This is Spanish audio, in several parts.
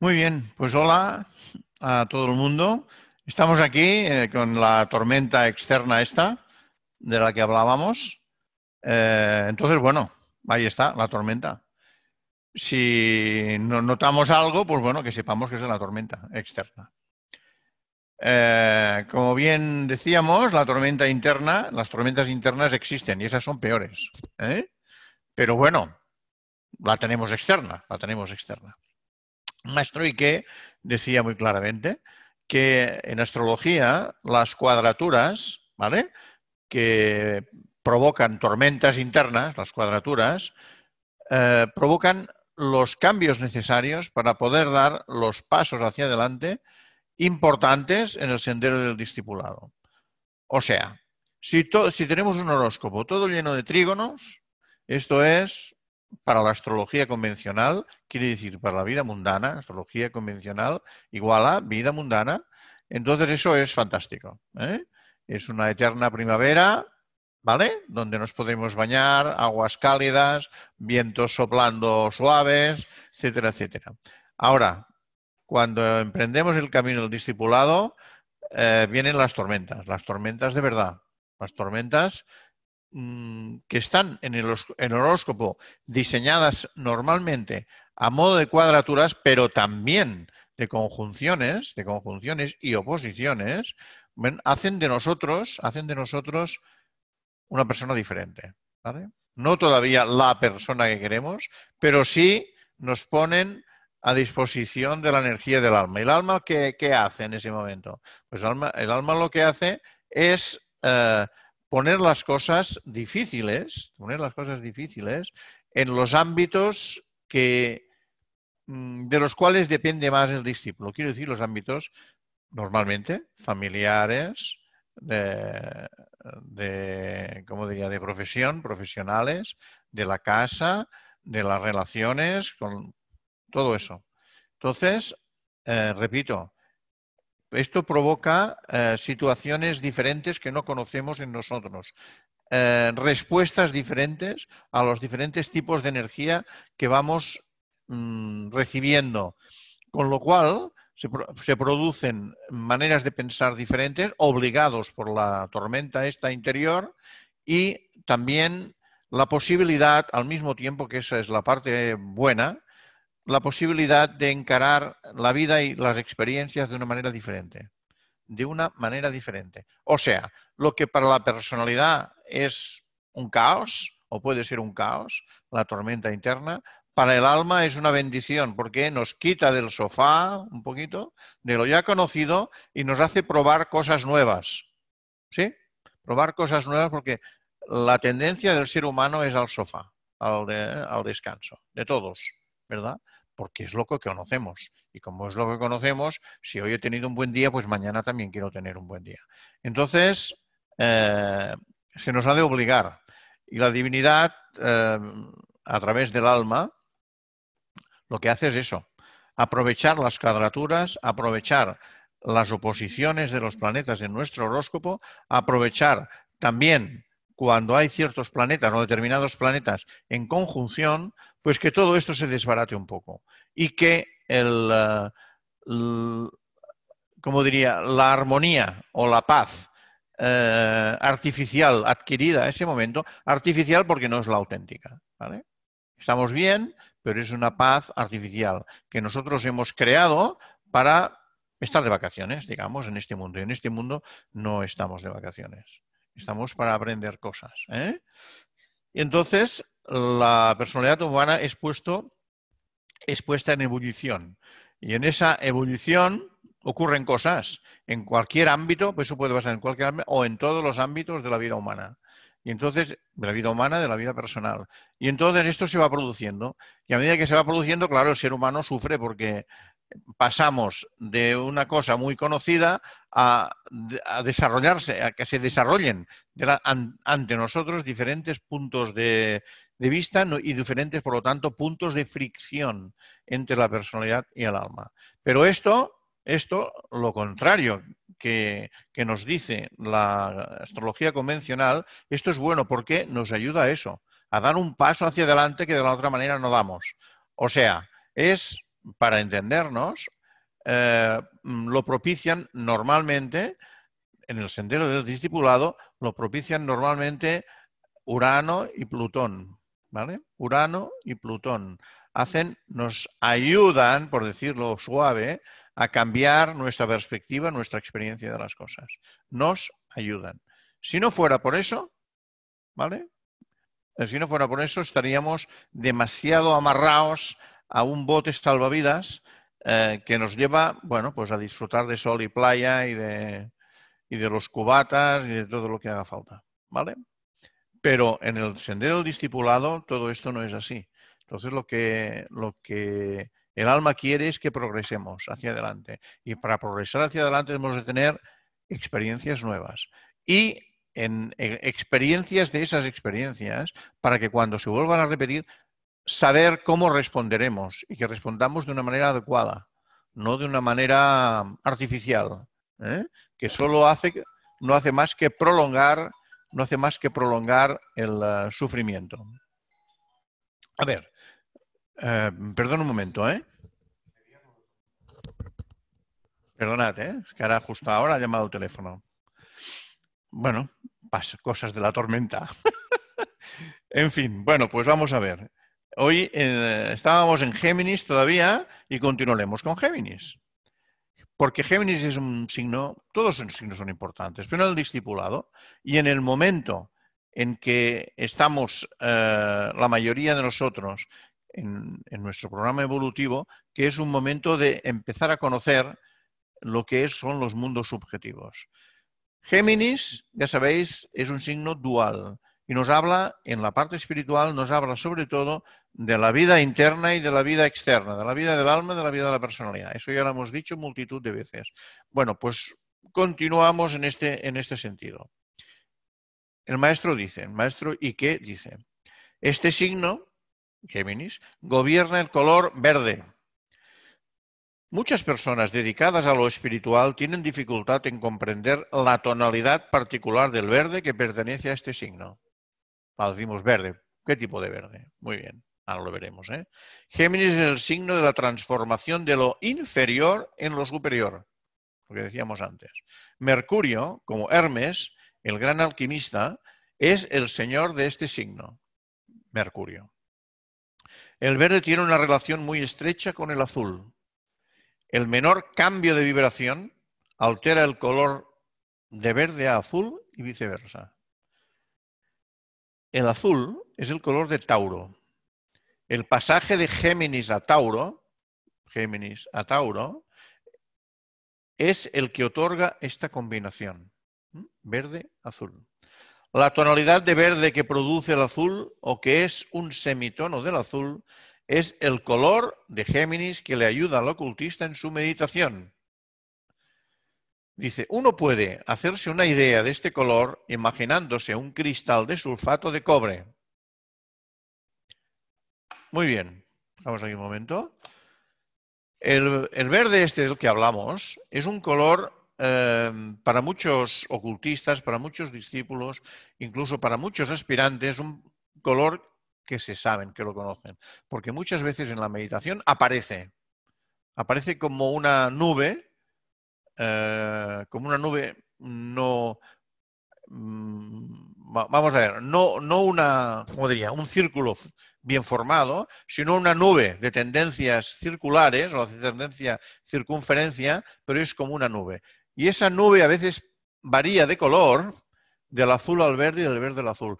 Muy bien, pues hola a todo el mundo. Estamos aquí eh, con la tormenta externa esta de la que hablábamos. Eh, entonces, bueno, ahí está la tormenta. Si notamos algo, pues bueno, que sepamos que es la tormenta externa. Eh, como bien decíamos, la tormenta interna, las tormentas internas existen y esas son peores. Pero bueno, la tenemos externa, la tenemos externa. Maestro Ike decía muy claramente que en astrología las cuadraturas, ¿vale? Que provocan tormentas internas, las cuadraturas, eh, provocan los cambios necesarios para poder dar los pasos hacia adelante importantes en el sendero del discipulado. O sea, si, si tenemos un horóscopo todo lleno de trígonos, esto es para la astrología convencional, quiere decir para la vida mundana, astrología convencional igual a vida mundana, entonces eso es fantástico. ¿eh? Es una eterna primavera, ¿vale? Donde nos podemos bañar, aguas cálidas, vientos soplando suaves, etcétera, etcétera. Ahora, cuando emprendemos el camino del discipulado, eh, vienen las tormentas, las tormentas de verdad, las tormentas Mm, que están en el, horóscopo diseñadas normalmente a modo de cuadraturas, pero también de conjunciones, de conjunciones y oposiciones, hacen de nosotros, hacen de nosotros una persona diferente. No todavía la persona que queremos, pero sí nos ponen a disposición de la energía del alma. ¿Y el alma qué, hace en ese momento? Pues el alma, lo que hace es eh, poner las cosas difíciles, poner las cosas difíciles en los ámbitos que, mm, de los cuales depende más el discípulo. Quiero decir, los ámbitos normalmente familiares, de, diría?, de profesión, profesionales, de la casa, de las relaciones, con todo eso. Entonces, eh, repito, esto provoca eh, situaciones diferentes que no conocemos en nosotros, eh, respuestas diferentes a los diferentes tipos de energía que vamos mm, recibiendo. Con lo cual, se, se, producen maneras de pensar diferentes, obligados por la tormenta esta interior, y también la posibilidad, al mismo tiempo que esa es la parte buena, la posibilidad de encarar la vida y las experiencias de una manera diferente. De una manera diferente. O sea, lo que para la personalidad es un caos, o puede ser un caos, la tormenta interna, para el alma es una bendición porque nos quita del sofá un poquito, de lo ya conocido, y nos hace probar cosas nuevas. ¿Sí? Probar cosas nuevas porque la tendencia del ser humano es al sofá, al, al descanso, de todos. ¿verdad? Porque es lo que conocemos. Y como es lo que conocemos, si hoy he tenido un buen día, pues mañana también quiero tener un buen día. Entonces, eh, se nos ha de obligar. Y la divinidad, eh, a través del alma, lo que hace es eso, aprovechar las cuadraturas, aprovechar las oposiciones de los planetas en nuestro horóscopo, aprovechar también cuando hay ciertos planetas o determinados planetas en conjunción pues que todo esto se desbarate un poco y que el, eh, como diría, la armonía o la paz eh, artificial adquirida en ese momento, artificial porque no es la auténtica. Estamos bien, pero es una paz artificial que nosotros hemos creado para estar de vacaciones, digamos, en este mundo. Y en este mundo no estamos de vacaciones, estamos para aprender cosas. ¿eh? Y entonces, la personalidad humana es, puesto, puesta en ebullición. Y en esa evolución ocurren cosas. En cualquier ámbito, pues eso puede pasar en cualquier ámbito, o en todos los ámbitos de la vida humana. Y entonces, de la vida humana, de la vida personal. Y entonces esto se va produciendo. Y a medida que se va produciendo, claro, el ser humano sufre porque pasamos de una cosa muy conocida a, desarrollarse, a que se desarrollen ante nosotros diferentes puntos de, de vista y diferentes, por lo tanto, puntos de fricción entre la personalidad y el alma. Pero esto, esto lo contrario que, nos dice la astrología convencional, esto es bueno porque nos ayuda a eso, a dar un paso hacia adelante que de la otra manera no damos. O sea, es, para entendernos, eh, lo propician normalmente, en el sendero del discipulado, lo propician normalmente Urano y Plutón. ¿vale? Urano y Plutón hacen, nos ayudan, por decirlo suave, a cambiar nuestra perspectiva, nuestra experiencia de las cosas. Nos ayudan. Si no fuera por eso, ¿vale? Eh, si no fuera por eso, estaríamos demasiado amarrados a un bote salvavidas eh, que nos lleva, bueno, pues a disfrutar de sol y playa y de, y de los cubatas y de todo lo que haga falta, ¿vale? Pero en el sendero discipulado todo esto no es así. Entonces lo que, lo que el alma quiere es que progresemos hacia adelante. Y para progresar hacia adelante tenemos de tener experiencias nuevas. Y en, e, experiencias de esas experiencias, para que cuando se vuelvan a repetir, saber cómo responderemos y que respondamos de una manera adecuada, no de una manera artificial, ¿eh? que solo hace, no hace más que prolongar no hace más que prolongar el eh, sufrimiento. A ver, eh, perdón un momento, ¿eh? Perdónate, ¿eh? es que ahora justo ahora ha llamado el teléfono. Bueno, pasa, cosas de la tormenta. en fin, bueno, pues vamos a ver. Hoy estábamos en Géminis todavía y continuaremos con Géminis. Porque Géminis es un signo, todos los signos son importantes, pero en el discipulado y en el momento en que estamos eh, la mayoría de nosotros en, en, nuestro programa evolutivo, que es un momento de empezar a conocer lo que son los mundos subjetivos. Géminis, ya sabéis, es un signo dual y nos habla, en la parte espiritual, nos habla sobre todo de la vida interna y de la vida externa, de la vida del alma, de la vida de la personalidad. Eso ya lo hemos dicho multitud de veces. Bueno, pues continuamos en este, en este sentido. El maestro dice, el maestro Ike dice, este signo, Géminis, gobierna el color verde. Muchas personas dedicadas a lo espiritual tienen dificultad en comprender la tonalidad particular del verde que pertenece a este signo. Decimos verde. ¿Qué tipo de verde? Muy bien, ahora lo veremos. ¿eh? Géminis es el signo de la transformación de lo inferior en lo superior, lo que decíamos antes. Mercurio, como Hermes, el gran alquimista, es el señor de este signo, Mercurio. El verde tiene una relación muy estrecha con el azul. El menor cambio de vibración altera el color de verde a azul y viceversa. El azul es el color de Tauro. El pasaje de Géminis a Tauro, Géminis a Tauro, es el que otorga esta combinación, verde-azul. La tonalidad de verde que produce el azul, o que es un semitono del azul, es el color de Géminis que le ayuda al ocultista en su meditación Dice, uno puede hacerse una idea de este color imaginándose un cristal de sulfato de cobre. Muy bien, vamos aquí un momento. El, verde este del que hablamos es un color eh, para muchos ocultistas, para muchos discípulos, incluso para muchos aspirantes, un color que se saben, que lo conocen. Porque muchas veces en la meditación aparece. Aparece como una nube eh, como una nube no... Mm, vamos a ver, no, no una, como diría, un círculo bien formado, sino una nube de tendencias circulares o de tendencia circunferencia, pero es como una nube. Y esa nube a veces varía de color, del azul al verde y del verde al azul.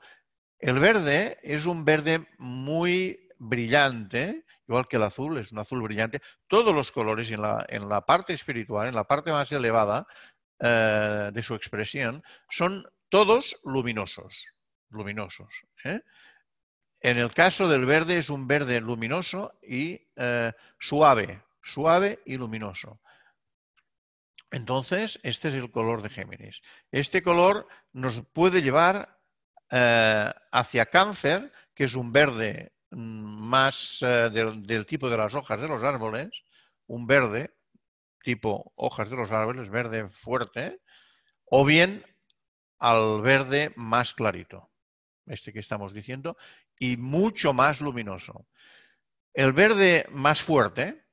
El verde es un verde muy brillante, igual que el azul, es un azul brillante, todos los colores en la, parte espiritual, en la parte más elevada eh, de su expresión, son todos luminosos, luminosos. ¿eh? En el caso del verde es un verde luminoso y eh, suave, suave y luminoso. Entonces, este es el color de Géminis. Este color nos puede llevar hacia cáncer, que es un verde más eh, del, tipo de las hojas de los árboles, un verde, tipo hojas de los árboles, verde fuerte, o bien al verde más clarito, este que estamos diciendo, y mucho más luminoso. El verde más fuerte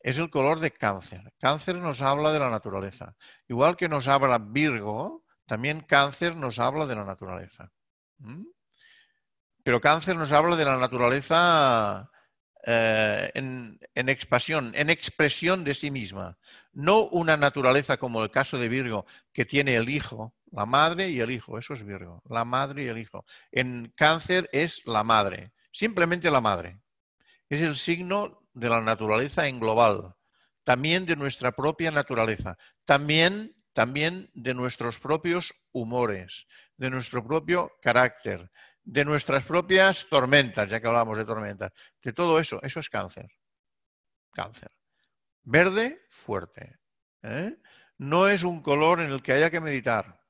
es el color de cáncer. Cáncer nos habla de la naturaleza. Igual que nos habla Virgo, también cáncer nos habla de la naturaleza. ¿Mm? Pero Cáncer nos habla de la naturaleza eh, en, en, expansión, en expresión de sí misma. No una naturaleza como el caso de Virgo, que tiene el hijo, la madre y el hijo, eso es Virgo, la madre y el hijo. En cáncer es la madre, simplemente la madre. Es el signo de la naturaleza en global, también de nuestra propia naturaleza, también, también de nuestros propios humores, de nuestro propio carácter, de nuestras propias tormentas, ya que hablábamos de tormentas, de todo eso, eso es cáncer. Cáncer. Verde, fuerte. ¿eh? No es un color en el que haya que meditar.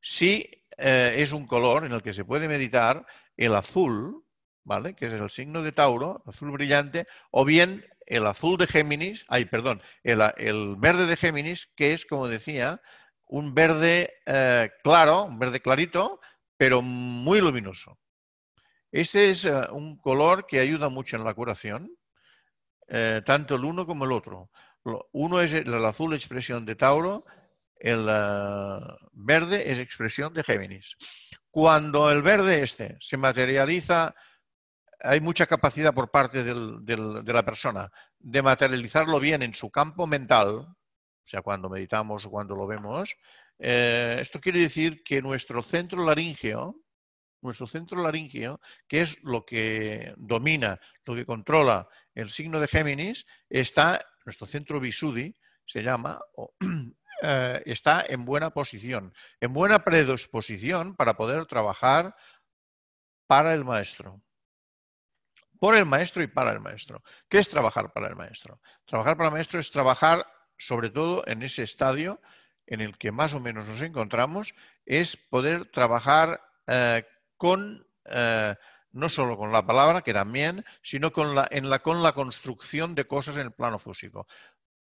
Sí eh, es un color en el que se puede meditar el azul, ¿vale? Que es el signo de Tauro, azul brillante, o bien el azul de Géminis, ay, perdón, el, verde de Géminis, que es, como decía, un verde eh, claro, un verde clarito, pero muy luminoso. Ese es eh, un color que ayuda mucho en la curación, eh, tanto el uno como el otro. Uno es el, azul expresión de Tauro, el eh, verde es expresión de Géminis. Cuando el verde este se materializa, hay mucha capacidad por parte de la persona de materializarlo bien en su campo mental, o sea, cuando meditamos o cuando lo vemos. esto quiere decir que nuestro centro laríngeo, nuestro centro laríngeo, que es lo que domina, lo que controla el signo de Géminis, está, nuestro centro Visudi se llama, eh, está en buena posición, en buena predisposición para poder trabajar para el maestro. Por el maestro y para el maestro. ¿Qué es trabajar para el maestro? Trabajar para el maestro es trabajar sobre todo en ese estadio en el que más o menos nos encontramos, es poder trabajar eh, con, eh, no solo con la palabra, que también, sino con la, en la, con la construcción de cosas en el plano físico.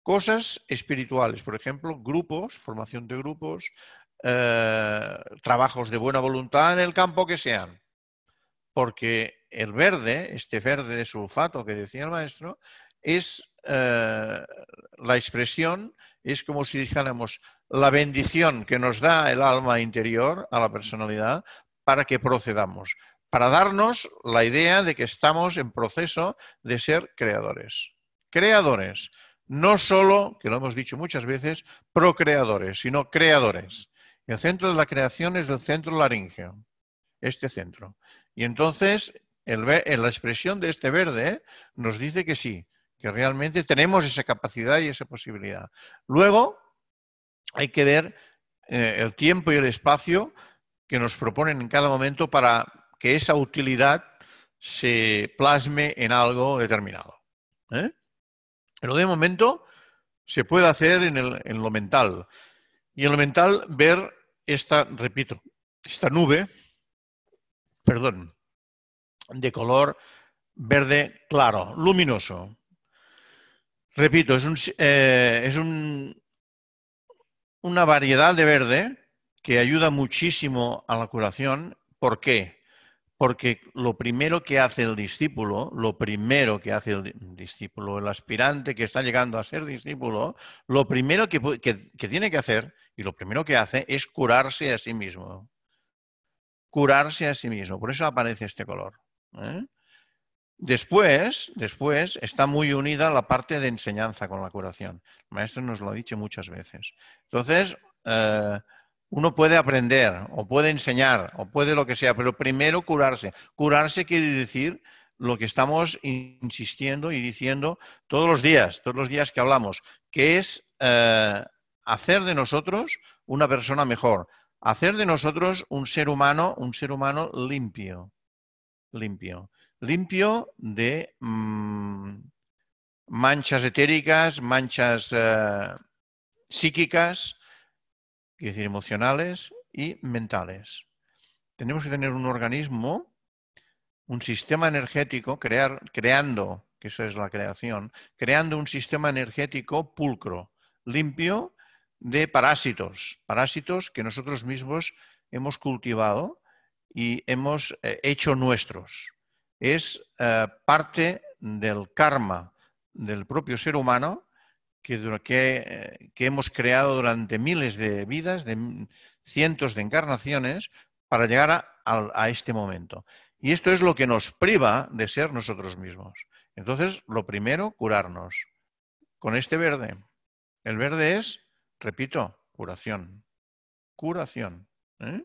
Cosas espirituales, por ejemplo, grupos, formación de grupos, eh, trabajos de buena voluntad en el campo que sean. Porque el verde, este verde de sulfato que decía el maestro, es eh, la expresión, es como si dijéramos la bendición que nos da el alma interior a la personalidad para que procedamos, para darnos la idea de que estamos en proceso de ser creadores. Creadores, no solo, que lo hemos dicho muchas veces, procreadores, sino creadores. El centro de la creación es el centro laríngeo, este centro. Y entonces, en la expresión de este verde nos dice que sí, que realmente tenemos esa capacidad y esa posibilidad. Luego, hay que ver eh, el tiempo y el espacio que nos proponen en cada momento para que esa utilidad se plasme en algo determinado. ¿eh? Pero de momento se puede hacer en, lo mental. Y en lo mental ver esta, repito, esta nube, perdón, de color verde claro, luminoso. Repito, es, un, eh, es un, una variedad de verde que ayuda muchísimo a la curación. ¿Por qué? Porque lo primero que hace el discípulo, lo primero que hace el discípulo, el aspirante que está llegando a ser discípulo, lo primero que, tiene que hacer y lo primero que hace es curarse a sí mismo. Curarse a sí mismo. Por eso aparece este color. ¿eh? Después, después está muy unida la parte de enseñanza con la curación. El maestro nos lo ha dicho muchas veces. Entonces, eh, uno puede aprender o puede enseñar o puede lo que sea, pero primero curarse. Curarse quiere decir lo que estamos insistiendo y diciendo todos los días, todos los días que hablamos, que es eh, hacer de nosotros una persona mejor, hacer de nosotros un ser humano, un ser humano limpio, limpio, limpio de mm, manchas etéricas, manchas eh, psíquicas, es decir, emocionales y mentales. Tenemos que tener un organismo, un sistema energético, crear, creando, que eso es la creación, creando un sistema energético pulcro, limpio de parásitos, parásitos que nosotros mismos hemos cultivado y hemos eh, hecho nuestros. Es eh, parte del karma del propio ser humano eh, que, hemos creado durante miles de vidas, de cientos de encarnaciones, para llegar a, este momento. Y esto es lo que nos priva de ser nosotros mismos. Entonces, lo primero, curarnos con este verde. El verde es, repito, curación. Curación. ¿eh?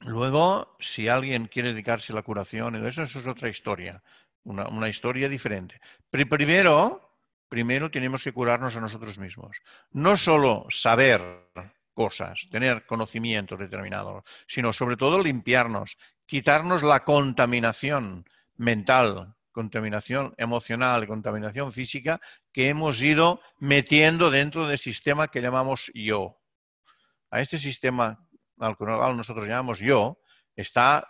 Luego, si alguien quiere dedicarse a la curación, eso, eso es otra historia, una, una historia diferente. Pero primero, primero tenemos que curarnos a nosotros mismos. No solo saber cosas, tener conocimientos determinados, sino sobre todo limpiarnos, quitarnos la contaminación mental, contaminación emocional, contaminación física que hemos ido metiendo dentro del sistema que llamamos yo. A este sistema al que nosotros llamamos yo está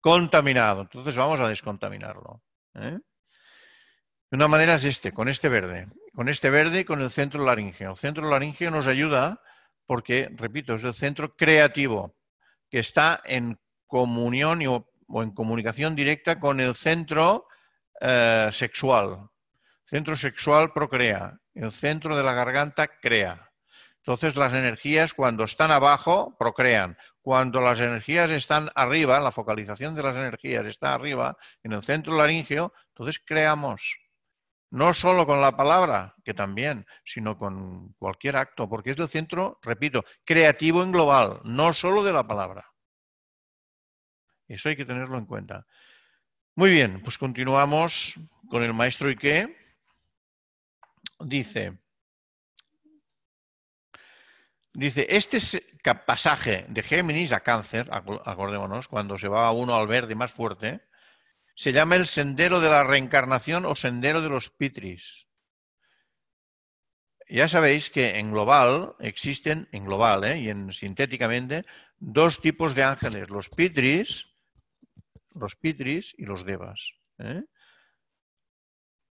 contaminado, entonces vamos a descontaminarlo. ¿eh? De una manera es este, con este verde, con este verde y con el centro laringeo. El centro laringeo nos ayuda porque, repito, es el centro creativo que está en comunión o, en comunicación directa con el centro eh, sexual. centro sexual procrea, el centro de la garganta crea. Entonces las energías cuando están abajo procrean. Cuando las energías están arriba, la focalización de las energías está arriba, en el centro laringeo, entonces creamos no solo con la palabra, que también, sino con cualquier acto, porque es el centro, repito, creativo en global, no solo de la palabra. Eso hay que tenerlo en cuenta. Muy bien, pues continuamos con el maestro Ike. Dice, dice, este pasaje de Géminis a cáncer, acordémonos, cuando se va uno al verde más fuerte, se llama el sendero de la reencarnación o sendero de los pitris. Ya sabéis que en global existen, en global ¿eh? y en sintéticamente, dos tipos de ángeles, los pitris, los pitris y los devas. ¿eh?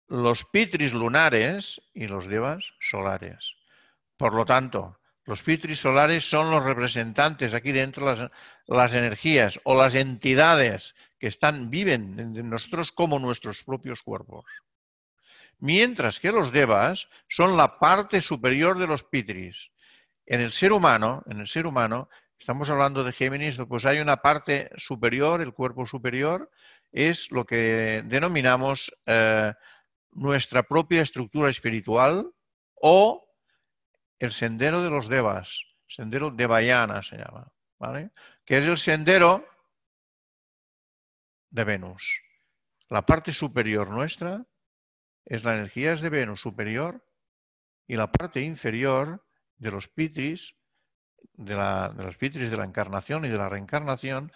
Los pitris lunares y los devas solares. Por lo tanto, los pitris solares son los representantes aquí dentro, las, las energías o las entidades que están, viven en nosotros como nuestros propios cuerpos. Mientras que los devas son la parte superior de los pitris. En el ser humano, en el ser humano, estamos hablando de Géminis, pues hay una parte superior, el cuerpo superior, es lo que denominamos eh, nuestra propia estructura espiritual o el sendero de los Devas, sendero de Bayana se llama, ¿vale? que es el sendero de Venus. La parte superior nuestra es la energía es de Venus superior y la parte inferior de los pitris, de, la, de los pitris de la encarnación y de la reencarnación,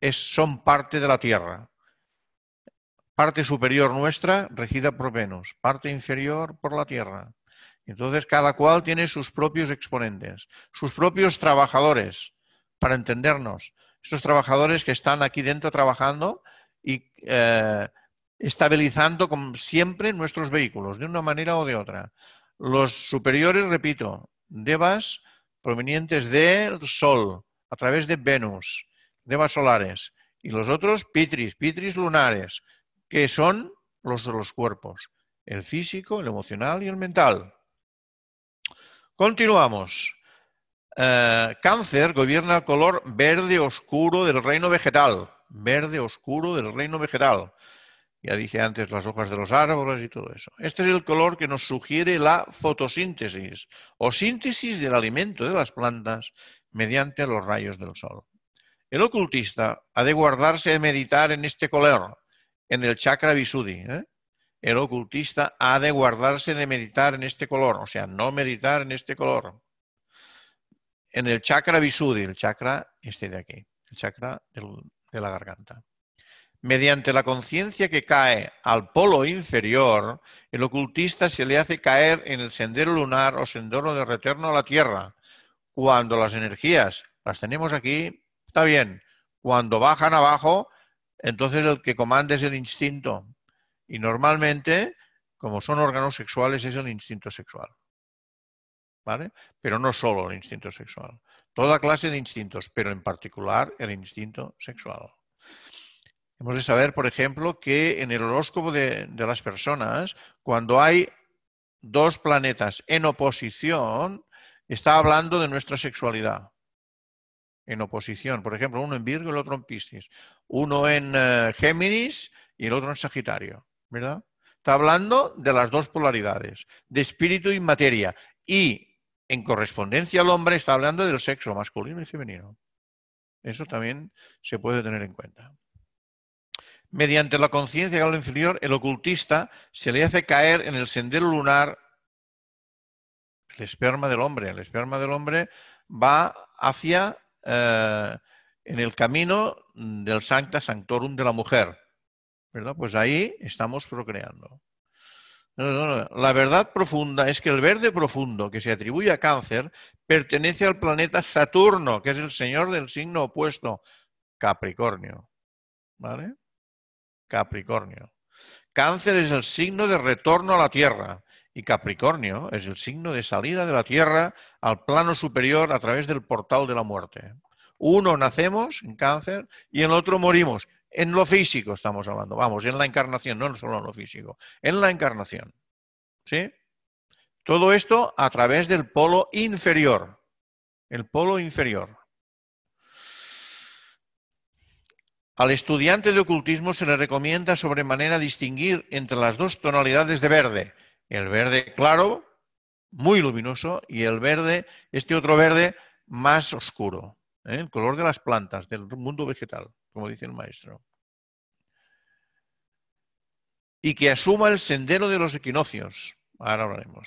es, son parte de la Tierra. Parte superior nuestra regida por Venus, parte inferior por la Tierra. Entonces cada cual tiene sus propios exponentes, sus propios trabajadores, para entendernos. Estos trabajadores que están aquí dentro trabajando y eh, estabilizando como siempre nuestros vehículos, de una manera o de otra. Los superiores, repito, devas provenientes del Sol, a través de Venus, devas solares. Y los otros, pitris, pitris lunares, que son los de los cuerpos, el físico, el emocional y el mental. Continuamos. Eh, cáncer gobierna el color verde oscuro del reino vegetal. Verde oscuro del reino vegetal. Ya dije antes las hojas de los árboles y todo eso. Este es el color que nos sugiere la fotosíntesis o síntesis del alimento de las plantas mediante los rayos del sol. El ocultista ha de guardarse de meditar en este color, en el chakra visudi ¿eh? el ocultista ha de guardarse de meditar en este color, o sea, no meditar en este color. En el chakra visudi el chakra este de aquí, el chakra de la garganta. Mediante la conciencia que cae al polo inferior, el ocultista se le hace caer en el sendero lunar o sendero de retorno a la Tierra. Cuando las energías las tenemos aquí, está bien. Cuando bajan abajo, entonces el que comanda es el instinto, y normalmente, como son órganos sexuales, es el instinto sexual. ¿Vale? Pero no solo el instinto sexual. Toda clase de instintos, pero en particular el instinto sexual. Hemos de saber, por ejemplo, que en el horóscopo de, las personas, cuando hay dos planetas en oposición, está hablando de nuestra sexualidad. En oposición, por ejemplo, uno en Virgo y el otro en Piscis, uno en eh, Géminis y el otro en Sagitario. Está hablando de las dos polaridades, de espíritu y materia. Y en correspondencia al hombre está hablando del sexo masculino y femenino. Eso también se puede tener en cuenta. Mediante la conciencia de lo inferior, el ocultista se le hace caer en el sendero lunar el esperma del hombre. El esperma del hombre va hacia eh, en el camino del Sancta Sanctorum de la mujer. ¿verdad? Pues ahí estamos procreando. La verdad profunda es que el verde profundo que se atribuye a cáncer pertenece al planeta Saturno, que es el señor del signo opuesto, Capricornio. ¿Vale? Capricornio. Cáncer es el signo de retorno a la Tierra y Capricornio es el signo de salida de la Tierra al plano superior a través del portal de la muerte. Uno nacemos en cáncer y en otro morimos en lo físico estamos hablando, vamos, en la encarnación, no solo en lo físico, en la encarnación. ¿Sí? Todo esto a través del polo inferior. El polo inferior. Al estudiante de ocultismo se le recomienda sobremanera distinguir entre las dos tonalidades de verde. El verde claro, muy luminoso, y el verde, este otro verde, más oscuro. ¿eh? El color de las plantas, del mundo vegetal como dice el maestro. Y que asuma el sendero de los equinoccios, ahora hablaremos,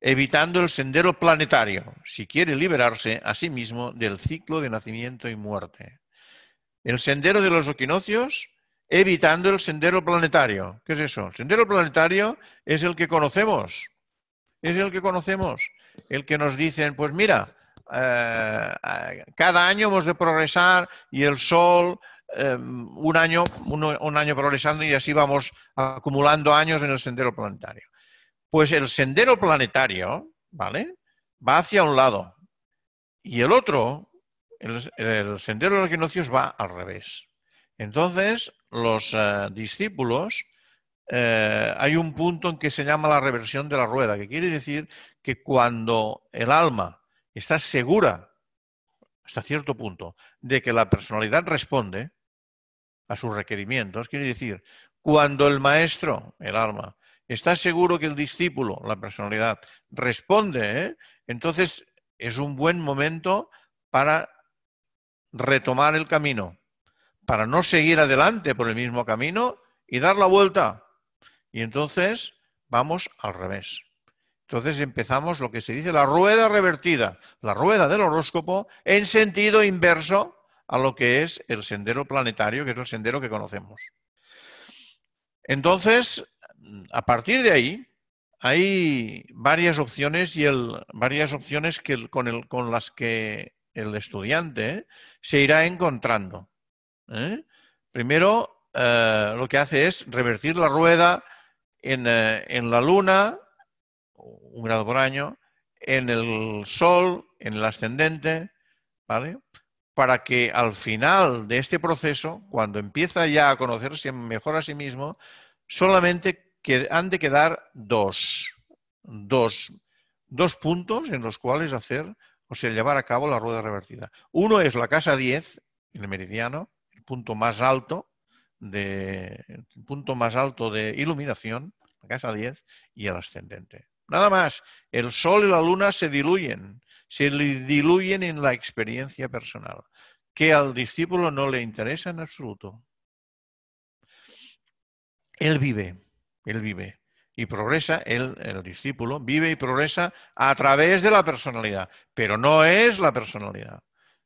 evitando el sendero planetario, si quiere liberarse a sí mismo del ciclo de nacimiento y muerte. El sendero de los equinoccios, evitando el sendero planetario. ¿Qué es eso? El sendero planetario es el que conocemos. Es el que conocemos. El que nos dicen, pues mira, eh, eh, cada año hemos de progresar y el Sol Em, un año, un año progresando y así vamos acumulando años en el sendero planetario. Pues el sendero planetario, ¿vale? Va hacia un lado y el otro, el, sendero de los equinoccios va al revés. Entonces, los eh, discípulos, eh, hay un punto en que se llama la reversión de la rueda, que quiere decir que cuando el alma está segura, hasta cierto punto, de que la personalidad responde, a sus requerimientos. Quiere decir, cuando el maestro, el alma, está seguro que el discípulo, la personalidad, responde, ¿eh? entonces es un buen momento para retomar el camino, para no seguir adelante por el mismo camino y dar la vuelta. Y entonces vamos al revés. Entonces empezamos lo que se dice la rueda revertida, la rueda del horóscopo en sentido inverso a lo que es el sendero planetario, que es el sendero que conocemos. Entonces, a partir de ahí, hay varias opciones y el, varias opciones que con, con, las que el estudiante se irá encontrando. ¿eh? Primero, eh, lo que hace es revertir la rueda en, eh, en la luna, un grado por año, en el sol, en el ascendente, ¿vale? para que al final de este proceso, cuando empieza ya a conocerse mejor a sí mismo, solamente han de quedar dos, puntos en los cuales hacer, o sea, llevar a cabo la rueda revertida. Uno es la casa 10, en el meridiano, el punto más alto de, el punto más alto de iluminación, la casa 10, y el ascendente. Nada más, el sol y la luna se diluyen se diluyen en la experiencia personal, que al discípulo no le interesa en absoluto. Él vive, él vive y progresa, él, el discípulo, vive y progresa a través de la personalidad, pero no es la personalidad.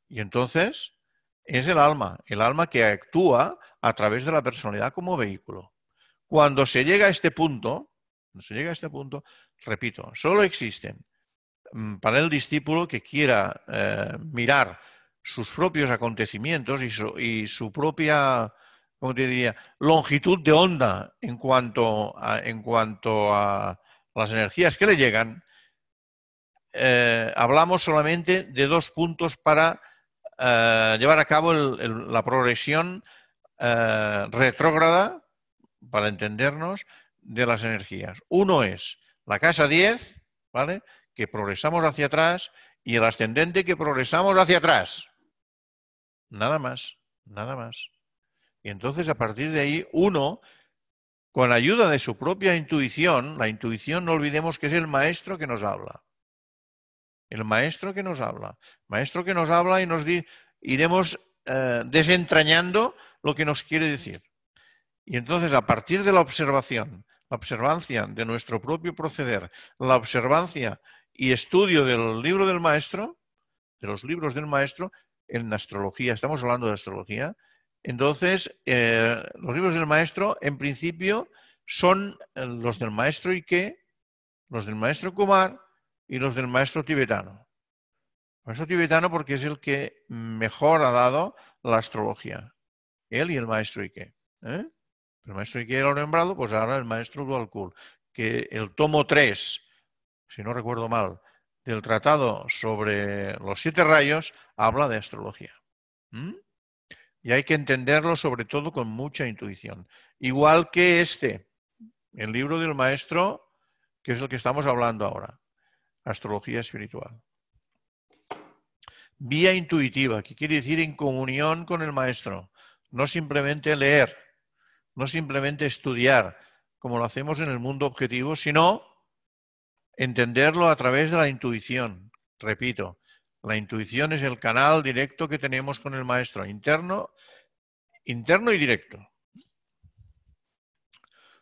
Y entonces es el alma, el alma que actúa a través de la personalidad como vehículo. Cuando se llega a este punto, cuando se llega a este punto, repito, solo existen Mm, para el discípulo que quiera eh, mirar sus propios acontecimientos y su, propia, diría?, longitud de onda en cuanto a, en cuanto a las energías que le llegan, eh, hablamos solamente de dos puntos para eh, llevar a cabo la progresión retrógrada, para entendernos, de las energías. Uno es la casa 10, ¿vale? que progresamos hacia atrás y el ascendente que progresamos hacia atrás. Nada más, nada más. Y entonces a partir de ahí uno, con ayuda de su propia intuición, la intuición no olvidemos que es el maestro que nos habla. El maestro que nos habla. Maestro que nos habla y nos di, iremos eh, desentrañando lo que nos quiere decir. Y entonces a partir de la observación, la observancia de nuestro propio proceder, la observancia y estudio del libro del maestro, de los libros del maestro, en astrología, estamos hablando de astrología, entonces eh, los libros del maestro en principio son eh, los del maestro Ike, los del maestro Kumar y los del maestro tibetano. maestro tibetano porque es el que mejor ha dado la astrología, él y el maestro Ike. ¿eh? El maestro Ike lo ha nombrado, pues ahora el maestro Dualkul, que el tomo 3 si no recuerdo mal, del tratado sobre los siete rayos, habla de astrología. Y hay que entenderlo sobre todo con mucha intuición. Igual que este, el libro del maestro, que es el que estamos hablando ahora, astrología espiritual. Vía intuitiva, que quiere decir en comunión con el maestro, no simplemente leer, no simplemente estudiar, como lo hacemos en el mundo objetivo, sino entenderlo a través de la intuición. Repito, la intuición es el canal directo que tenemos con el maestro, interno, interno y directo.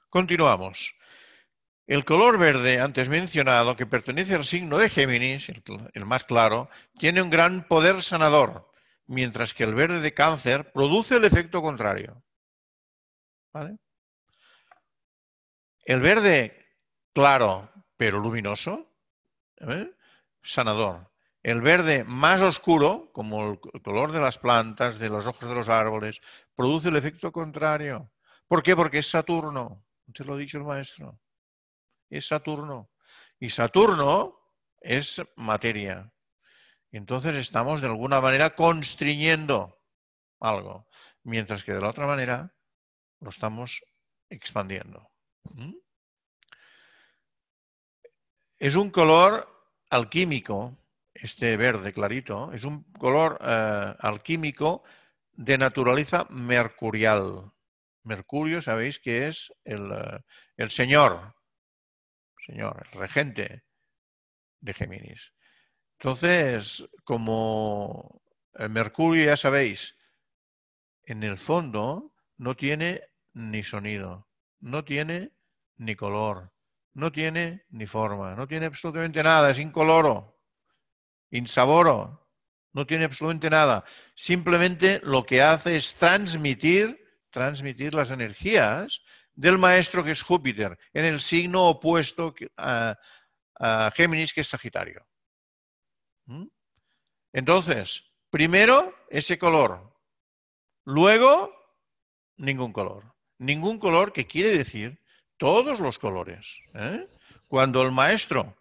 Continuamos. El color verde antes mencionado, que pertenece al signo de Géminis, el más claro, tiene un gran poder sanador, mientras que el verde de cáncer produce el efecto contrario. El verde claro pero luminoso, ¿eh? sanador. El verde más oscuro, como el color de las plantas, de los ojos de los árboles, produce el efecto contrario. ¿Por qué? Porque es Saturno. Te lo ha dicho el maestro. Es Saturno. Y Saturno es materia. Entonces estamos de alguna manera constriñendo algo, mientras que de la otra manera lo estamos expandiendo. ¿Mm? Es un color alquímico, este verde clarito, es un color eh, alquímico de naturaleza mercurial. Mercurio, sabéis que es eh, el, señor, señor, el regente de Géminis. Entonces, como eh, Mercurio, ya sabéis, en el fondo no tiene ni sonido, no tiene ni color, no tiene ni forma, no tiene absolutamente nada, es incoloro, insaboro, no tiene absolutamente nada. Simplemente lo que hace es transmitir, transmitir las energías del maestro que es Júpiter, en el signo opuesto a, Géminis, que es Sagitario. ¿Mm? Entonces, primero ese color, luego ningún color. Ningún color que quiere decir todos los colores. ¿eh? Cuando el maestro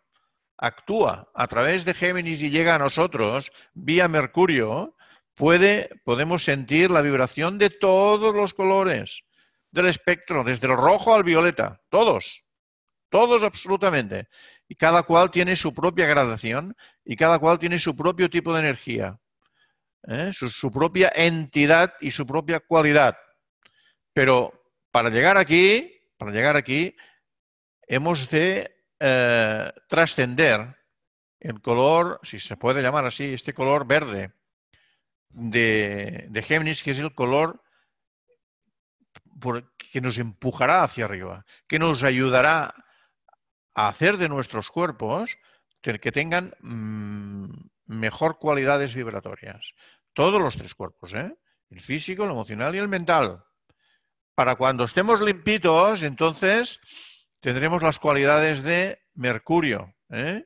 actúa a través de Géminis y llega a nosotros vía Mercurio, puede, podemos sentir la vibración de todos los colores del espectro, desde el rojo al violeta, todos, todos absolutamente. Y cada cual tiene su propia gradación y cada cual tiene su propio tipo de energía, ¿eh? su propia entidad y su propia cualidad. Pero para llegar aquí para llegar aquí, hemos de eh, trascender el color, si se puede llamar así, este color verde de, Géminis, que es el color que nos empujará hacia arriba, que nos ayudará a hacer de nuestros cuerpos que, tengan mm, mejor cualidades vibratorias. Todos los tres cuerpos, ¿eh? el físico, el emocional y el mental para cuando estemos limpitos, entonces tendremos las cualidades de mercurio. ¿eh?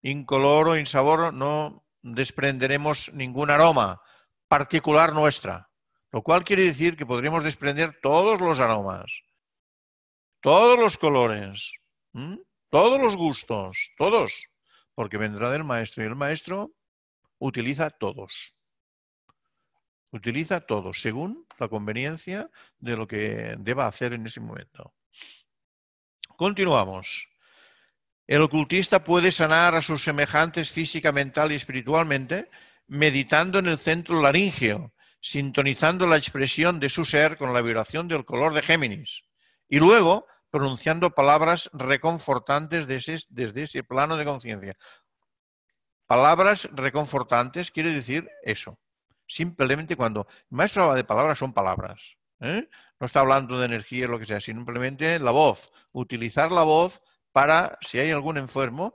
Incoloro, insaboro, no desprenderemos ningún aroma particular nuestra. Lo cual quiere decir que podremos desprender todos los aromas, todos los colores, todos los gustos, todos, porque vendrá del maestro y el maestro utiliza todos. Utiliza todo según la conveniencia de lo que deba hacer en ese momento. Continuamos. El ocultista puede sanar a sus semejantes física, mental y espiritualmente meditando en el centro laringeo, sintonizando la expresión de su ser con la vibración del color de Géminis y luego pronunciando palabras reconfortantes desde ese, desde ese plano de conciencia. Palabras reconfortantes quiere decir eso, Simplemente cuando el maestro habla de palabras, son palabras. ¿eh? No está hablando de energía, o lo que sea, simplemente la voz. Utilizar la voz para, si hay algún enfermo,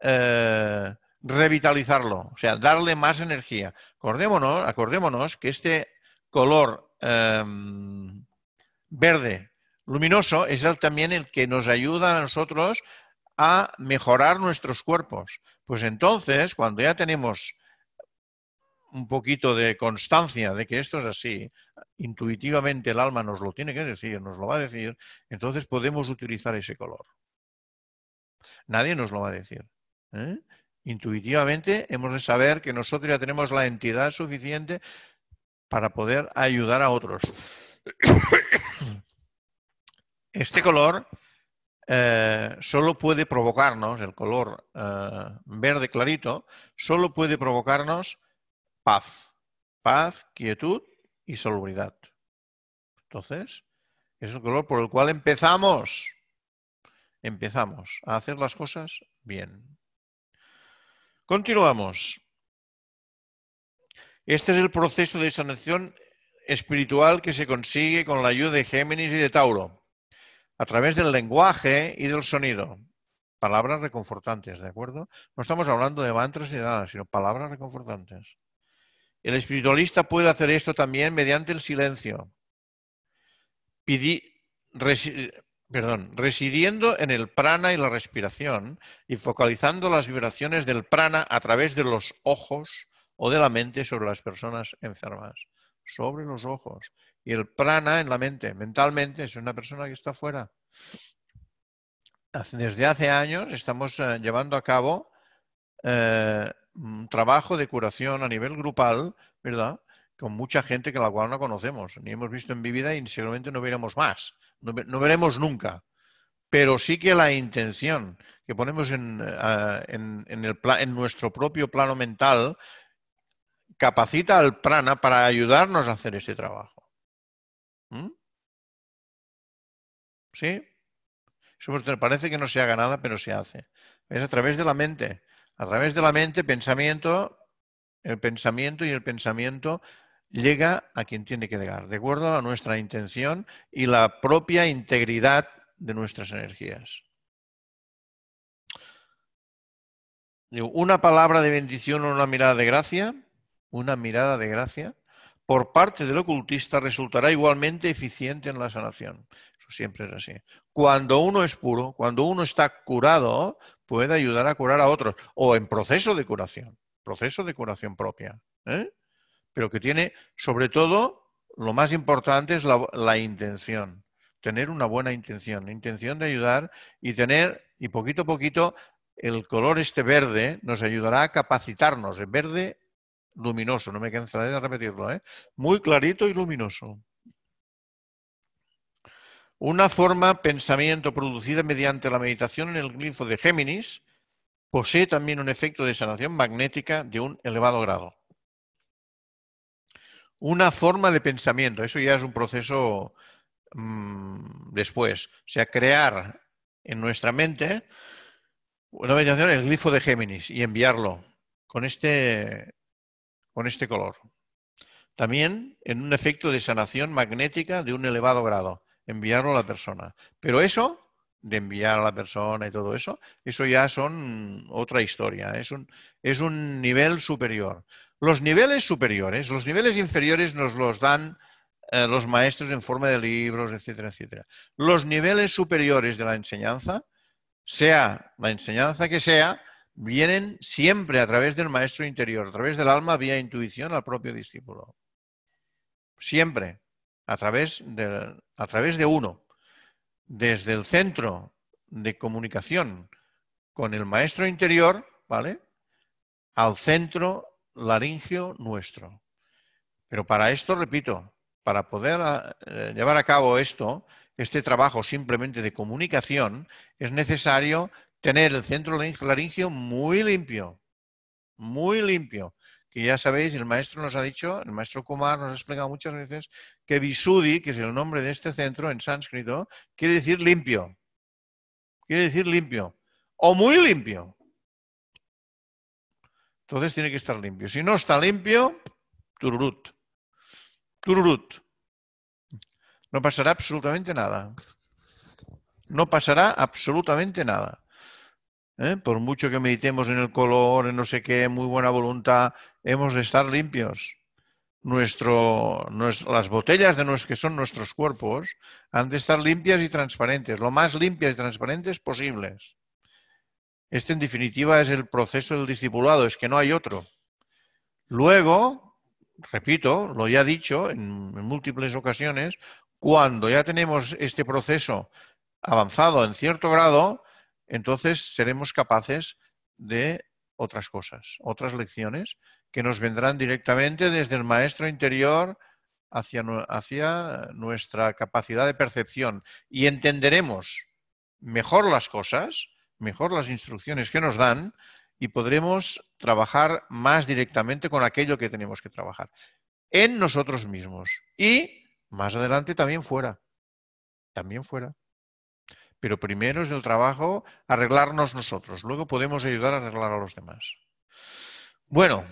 eh, revitalizarlo, o sea, darle más energía. Acordémonos, acordémonos que este color em, verde luminoso es el, también el que nos ayuda a nosotros a mejorar nuestros cuerpos. Pues entonces, cuando ya tenemos un poquito de constancia de que esto es así, intuitivamente el alma nos lo tiene que decir, nos lo va a decir, entonces podemos utilizar ese color. Nadie nos lo va a decir. ¿eh? Intuitivamente hemos de saber que nosotros ya tenemos la entidad suficiente para poder ayudar a otros. Este color eh, solo puede provocarnos, el color eh, verde clarito, solo puede provocarnos paz. Paz, quietud y solubilidad. Entonces, es el color por el cual empezamos. Empezamos a hacer las cosas bien. Continuamos. Este es el proceso de sanación espiritual que se consigue con la ayuda de Géminis y de Tauro, a través del lenguaje y del sonido. Palabras reconfortantes, ¿de acuerdo? No estamos hablando de mantras ni de nada, sino palabras reconfortantes. El espiritualista puede hacer esto también mediante el silencio, residiendo en el prana y la respiración y focalizando las vibraciones del prana a través de los ojos o de la mente sobre las personas enfermas. Sobre los ojos. Y el prana en la mente. Mentalmente es una persona que está fuera. Desde hace años estamos eh, llevando a cabo eh, un mm, trabajo de curación a nivel grupal, ¿verdad? Con mucha gente que la cual no conocemos, ni hemos visto en mi vida y seguramente no veremos más, no, veremos nunca. Pero sí que la intención que ponemos eh, en, nuestro propio plano mental capacita al prana para ayudarnos a hacer ese trabajo. ¿Mm? ¿Sí? parece que no se haga nada, pero se hace. Es a través de la mente. A través de la mente, pensamiento, el pensamiento y el pensamiento llega a quien tiene que llegar, de acuerdo a nuestra intención y la propia integridad de nuestras energías. Una palabra de bendición o una mirada de gracia, una mirada de gracia, por parte del ocultista resultará igualmente eficiente en la sanación siempre es así. Cuando uno es puro, cuando uno está curado, puede ayudar a curar a otros o en proceso de curación, proceso de curación propia. ¿eh? Pero que tiene, sobre todo, lo más importante es la, intención, tener una buena intención, intención de ayudar y tener, y poquito a poquito, el color este verde nos ayudará a capacitarnos, el verde luminoso, no me cansaré de repetirlo, ¿eh? muy clarito y luminoso. Una forma pensamiento producida mediante la meditación en el glifo de Géminis posee también un efecto de sanación magnética de un elevado grado. Una forma de pensamiento, eso ya es un proceso mm, después. O sea, crear en nuestra mente una meditación en el glifo de Géminis y enviarlo con este, con este color. También en un efecto de sanación magnética de un elevado grado enviarlo a la persona. Pero eso, de enviar a la persona y todo eso, eso ya son otra historia, es un, es un nivel superior. Los niveles superiores, los niveles inferiores nos los dan eh, los maestros en forma de libros, etcétera, etcétera. Los niveles superiores de la enseñanza, sea la enseñanza que sea, vienen siempre a través del maestro interior, a través del alma vía intuición al propio discípulo. Siempre a través de, a través de uno, desde el centro de comunicación con el maestro interior, ¿vale? Al centro laringio nuestro. Pero para esto, repito, para poder eh, llevar a cabo esto, este trabajo simplemente de comunicación, es necesario tener el centro laringio muy limpio, muy limpio que ya sabéis, el maestro nos ha dicho, el maestro Kumar nos ha explicado muchas veces que Visudhi, que es el nombre de este centro en sánscrito, quiere decir limpio. Quiere decir limpio. O muy limpio. Entonces tiene que estar limpio. Si no está limpio, tururut. Tururut. No pasará absolutamente nada. No pasará absolutamente nada. ¿eh? Por mucho que meditemos en el color, en no sé qué, muy buena voluntad, hemos de estar limpios. Nuestro, las botellas de los que son nuestros cuerpos han de estar limpias y transparentes, lo más limpias y transparentes posibles. Este, en definitiva, es el proceso del discipulado, es que no hay otro. Luego, repito, lo ya he dicho en múltiples ocasiones, cuando ya tenemos este proceso avanzado en cierto grado, entonces seremos capaces de otras cosas, otras lecciones que nos vendrán directamente desde el maestro interior hacia, nuestra capacidad de percepción y entenderemos mejor las cosas, mejor las instrucciones que nos dan y podremos trabajar más directamente con aquello que tenemos que trabajar en nosotros mismos y más adelante también fuera, también fuera pero primero es el trabajo arreglarnos nosotros, luego podemos ayudar a arreglar a los demás. Bueno,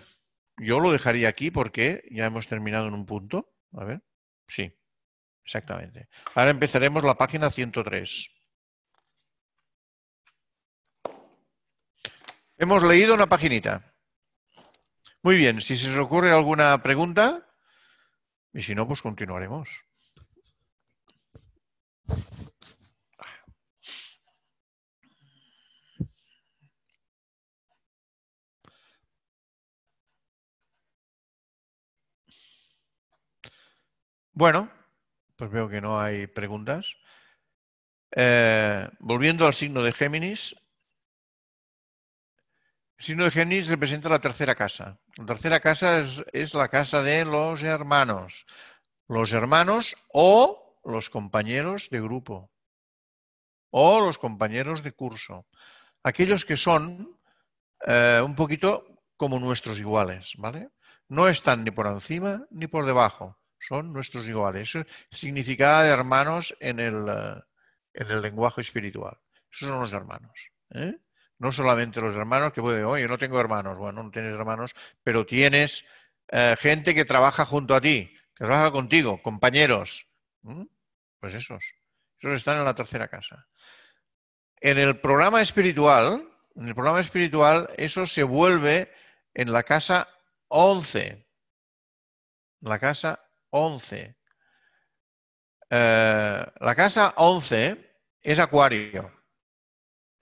yo lo dejaría aquí porque ya hemos terminado en un punto. A ver, sí, exactamente. Ahora empezaremos la página 103. Hemos leído una paginita. Muy bien, si se os ocurre alguna pregunta, y si no, pues continuaremos. Bueno, pues veo que no hay preguntas. Eh, volviendo al signo de Géminis. El signo de Géminis representa la tercera casa. La tercera casa es, la casa de los hermanos. Los hermanos o los compañeros de grupo. O los compañeros de curso. Aquellos que son eh, un poquito como nuestros iguales, ¿vale? No están ni por encima ni por debajo son nuestros iguales. Eso de hermanos en el, eh, en el lenguaje espiritual. Esos son los hermanos. ¿eh? No solamente los hermanos que pueden, oye, no tengo hermanos. Bueno, no tienes hermanos, pero tienes eh, gente que trabaja junto a ti, que trabaja contigo, compañeros. Pues esos. Esos están en la tercera casa. En el programa espiritual, en el programa espiritual, eso se vuelve en la casa 11. La casa 11. Eh, la casa 11 es Acuario.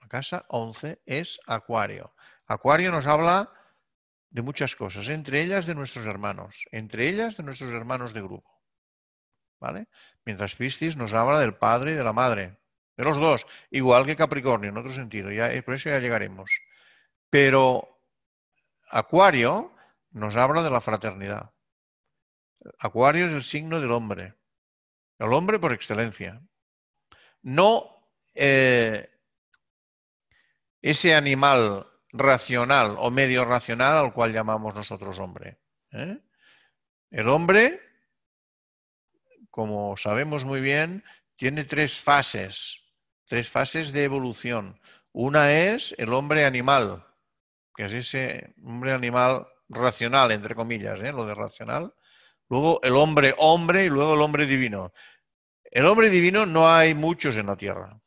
La casa 11 es Acuario. Acuario nos habla de muchas cosas, entre ellas de nuestros hermanos, entre ellas de nuestros hermanos de grupo. ¿Vale? Mientras Piscis nos habla del padre y de la madre, de los dos, igual que Capricornio, en otro sentido, ya, eh, por eso ya llegaremos. Pero Acuario nos habla de la fraternidad. Acuario es el signo del hombre, el hombre por excelencia. No eh, ese animal racional o medio racional al cual llamamos nosotros hombre. ¿eh? El hombre, como sabemos muy bien, tiene tres fases, tres fases de evolución. Una es el hombre animal, que es ese hombre animal racional, entre comillas, ¿eh? lo de racional, luego el hombre hombre y luego el hombre divino. El hombre divino no hay muchos en la tierra.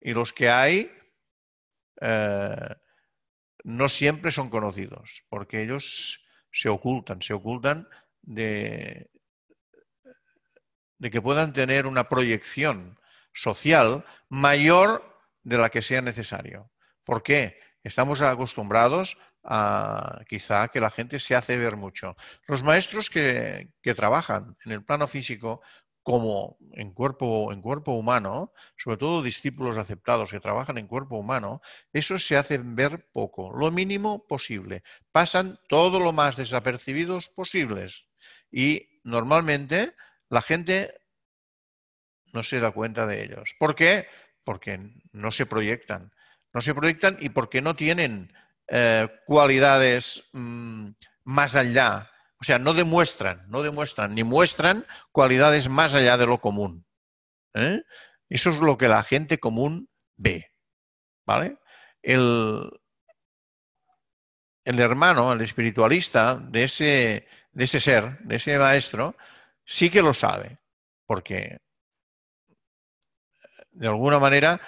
Y los que hay eh, no siempre son conocidos, porque ellos se ocultan, se ocultan de, de que puedan tener una proyección social mayor de la que sea necesario. ¿Por qué? Estamos acostumbrados Ah, quizá que la gente se hace ver mucho. Los maestros que, trabajan en el plano físico como en cuerpo, en cuerpo humano, sobre todo discípulos aceptados que trabajan en cuerpo humano, esos se hacen ver poco, lo mínimo posible. Pasan todo lo más desapercibidos posibles. Y normalmente la gente no se da cuenta de ellos. ¿Por qué? Porque no se proyectan. No se proyectan y porque no tienen eh, cualidades mm, más allá, o sea, no demuestran, no demuestran, ni muestran cualidades más allá de lo común. ¿eh? Eso es lo que la gente común ve. ¿Vale? El, el hermano, el espiritualista de ese, de ese ser, de ese maestro, sí que lo sabe, porque eh, de alguna manera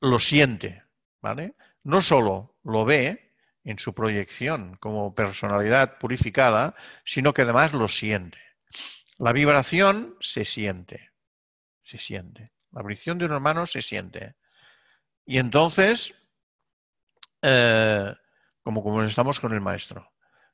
lo siente, ¿vale? No solo lo ve, en su proyección como personalidad purificada, sino que además lo siente. La vibración se siente, se siente. La vibración de un hermano se siente. Y entonces, eh, como, como estamos con el maestro.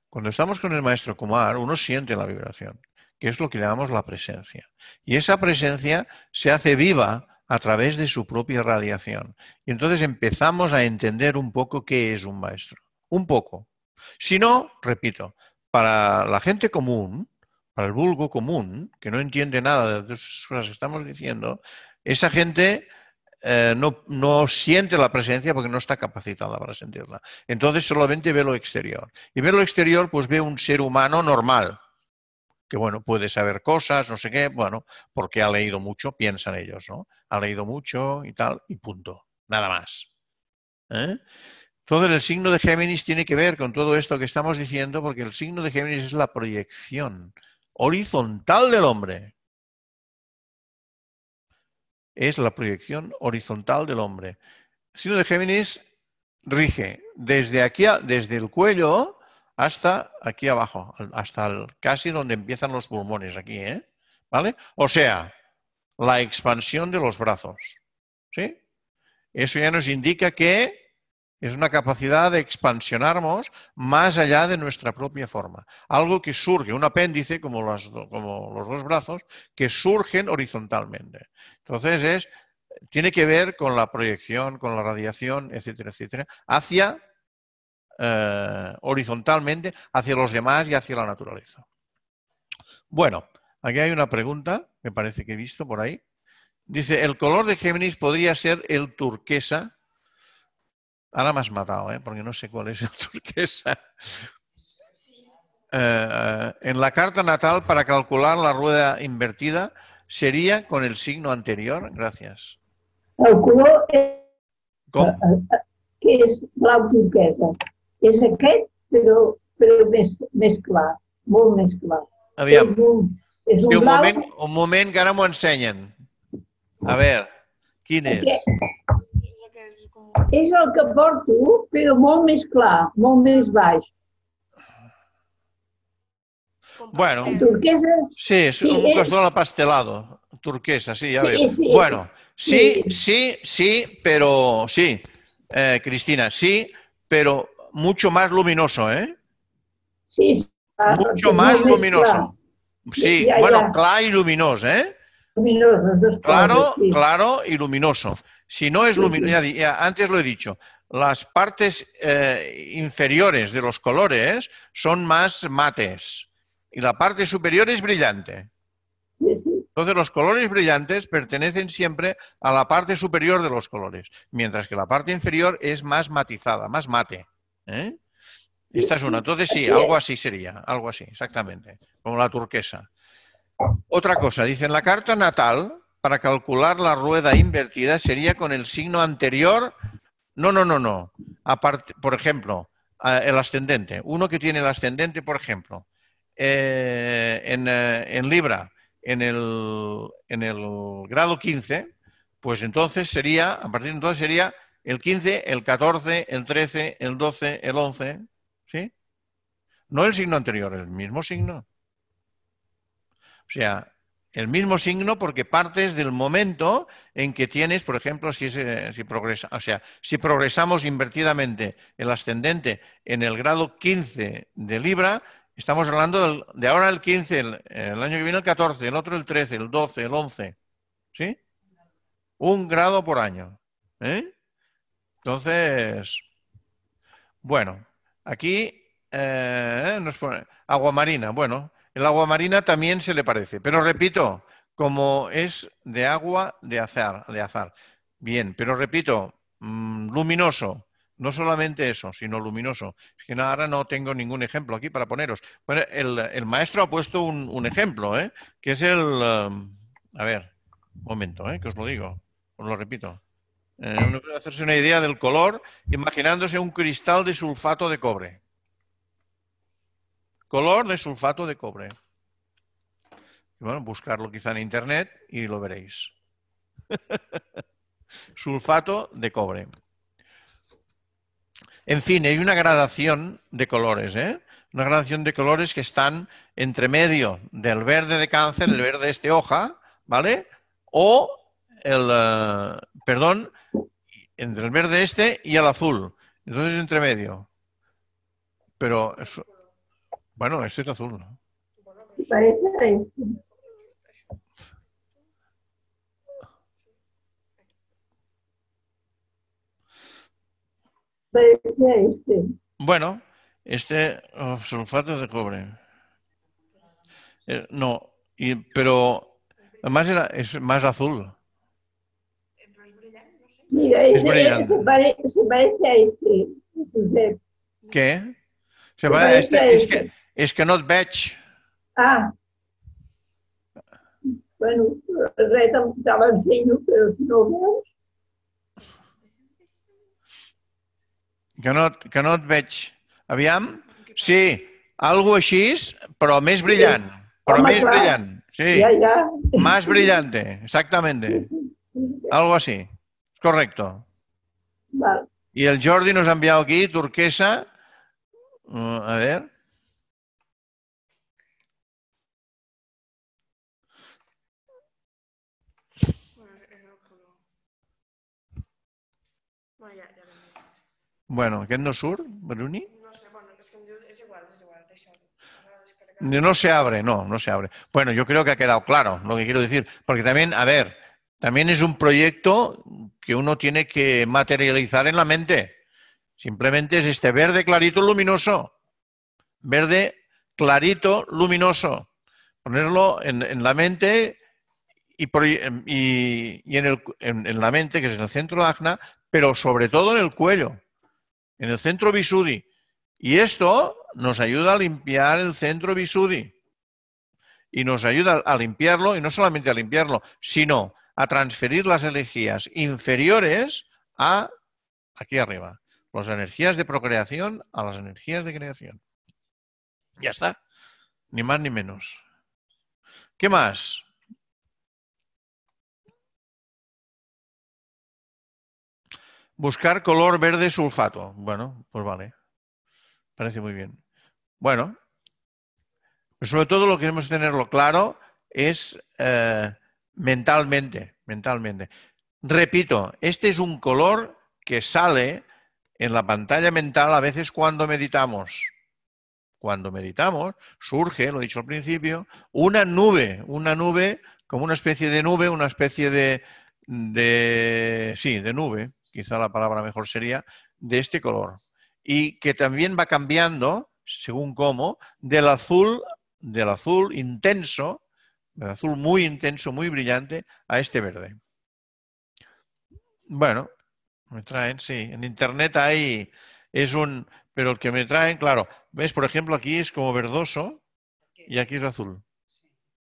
Cuando estamos con el maestro Kumar, uno siente la vibración, que es lo que llamamos la presencia. Y esa presencia se hace viva a través de su propia radiación. Y entonces empezamos a entender un poco qué es un maestro un poco. Si no, repito, para la gente común, para el vulgo común, que no entiende nada de las cosas que estamos diciendo, esa gente eh, no, siente la presencia porque no está capacitada para sentirla. Entonces solamente ve lo exterior. Y ve lo exterior, pues ve un ser humano normal, que bueno, puede saber cosas, no sé qué, bueno, porque ha leído mucho, piensan ellos, ¿no? Ha leído mucho y tal, y punto, nada más. ¿Eh? Entonces, el signo de Géminis tiene que ver con todo esto que estamos diciendo, porque el signo de Géminis es la proyección horizontal del hombre. Es la proyección horizontal del hombre. El signo de Géminis rige desde aquí, desde el cuello hasta aquí abajo, hasta casi donde empiezan los pulmones, aquí, ¿eh? ¿Vale? O sea, la expansión de los brazos. ¿Sí? Eso ya nos indica que es una capacidad de expansionarnos más allá de nuestra propia forma. Algo que surge, un apéndice como, los dos brazos, que surgen horizontalmente. Entonces tiene que ver con la proyección, con la radiación, etcétera, etcétera, hacia eh, horizontalmente, hacia los demás y hacia la naturaleza. Bueno, aquí hay una pregunta, me parece que he visto por ahí. Dice, ¿el color de Géminis podría ser el turquesa? Ahora me has matado, ¿eh? porque no sé cuál es el turquesa. Eh, eh, en la carta natal, para calcular la rueda invertida, sería con el signo anterior. Gracias. El color és... Com? Que és blau turquesa. És aquest, però, però més, més clar, molt més clar. Aviam. És un, és un, sí, un, blau... moment, un moment, que ara m'ho ensenyen. A veure, quin és? Aquest, és el que porto, però molt més clar, molt més baix. Bueno, turquesa, sí, és sí, un és... casdola pastelado, turquesa, sí, ja sí, veu. Sí, bueno, sí, sí, sí, sí però sí, eh, Cristina, sí, però mucho más luminoso, ¿eh? Sí, sí. Mucho más luminoso. Clar. Sí, ja, bueno, ja. clar y luminoso, ¿eh? Luminoso, dos claro, sí. claro y luminoso. Si no es luminosidad, ya antes lo he dicho, las partes eh, inferiores de los colores son más mates y la parte superior es brillante. Entonces los colores brillantes pertenecen siempre a la parte superior de los colores, mientras que la parte inferior es más matizada, más mate. ¿eh? Esta es una. Entonces sí, algo así sería, algo así, exactamente, como la turquesa. Otra cosa, dice en la carta natal, para calcular la rueda invertida sería con el signo anterior. No, no, no, no. Aparte, por ejemplo, el ascendente. Uno que tiene el ascendente, por ejemplo, eh, eh, en, Libra, en el, en el grado 15, pues entonces sería, a partir de entonces sería el 15, el 14, el 13, el 12, el 11, ¿sí? No el signo anterior, el mismo signo. O sea, el mismo signo porque partes del momento en que tienes, por ejemplo, si, si, progresa, o sea, si progresamos invertidamente el ascendente en el grado 15 de Libra, estamos hablando de ahora el 15, el, año que viene el 14, el otro el 13, el 12, el 11. ¿Sí? Un grado por año. ¿eh? Entonces, bueno, aquí eh, nos pone agua marina. Bueno, el agua marina también se le parece, pero repito, como es de agua de azar, de azar. Bien, pero repito, mm, luminoso, no solamente eso, sino luminoso. Es que ahora no tengo ningún ejemplo aquí para poneros. Bueno, el, maestro ha puesto un, ejemplo, ¿eh? que es el... Eh, a ver, un momento, ¿eh? que os lo digo, os lo repito. Eh, uno puede hacerse una idea del color imaginándose un cristal de sulfato de cobre. Color de sulfato de cobre. bueno, buscarlo quizá en internet y lo veréis. sulfato de cobre. En fin, hay una gradación de colores, ¿eh? Una gradación de colores que están entre medio del verde de cáncer, el verde de este hoja, ¿vale? O el, eh, perdón, entre el verde este y el azul. Entonces, entre medio. Pero bueno, este es azul, ¿no? Parece. a este. Bueno, este oh, sulfato de cobre. Eh, no, y, pero además era, es más azul. Mira, es, es se, se, parece a este. ¿Qué? Se, parece, este. a este. Es que, este. És que no et veig. Ah. Bueno, res, te l'ensenyo, però si no ho veus... Que no, que no et veig. Aviam. Sí, algo així, però més brillant. Però Home, més clar. brillant. Sí. Ja, ja. Más brillante, exactamente. Algo así. correcto. Vale. I el Jordi nos ha enviat aquí turquesa. Uh, a veure... Bueno, ¿qué no sur Bruni? No sé, bueno, es que es igual, igual, No se abre, no, no se abre. Bueno, yo creo que ha quedado claro lo que quiero decir, porque también, a ver, también es un proyecto que uno tiene que materializar en la mente. Simplemente es este verde clarito luminoso, verde clarito luminoso, ponerlo en, la mente y, en, la mente, que es en el centro de acna, pero sobre todo en el cuello en el centro Visudi. Y esto nos ayuda a limpiar el centro Visudi. Y nos ayuda a limpiarlo, y no solamente a limpiarlo, sino a transferir las energías inferiores a aquí arriba. Las energías de procreación a las energías de creación. Ya está. Ni más ni menos. ¿Qué más? Buscar color verde sulfato. Bueno, pues vale. Parece muy bien. Bueno, pues sobre todo lo que queremos tenerlo claro es eh, mentalmente, mentalmente. Repito, este es un color que sale en la pantalla mental a veces cuando meditamos. Cuando meditamos surge, lo he dicho al principio, una nube, una nube como una especie de nube, una especie de sí, de nube, quizá la palabra mejor sería, de este color. Y que también va cambiando, según cómo, del azul, del azul intenso, del azul muy intenso, muy brillante, a este verde. Bueno, me traen, sí. En internet hay, es un, pero el que me traen, claro, ves, por ejemplo, aquí es como verdoso y aquí es azul.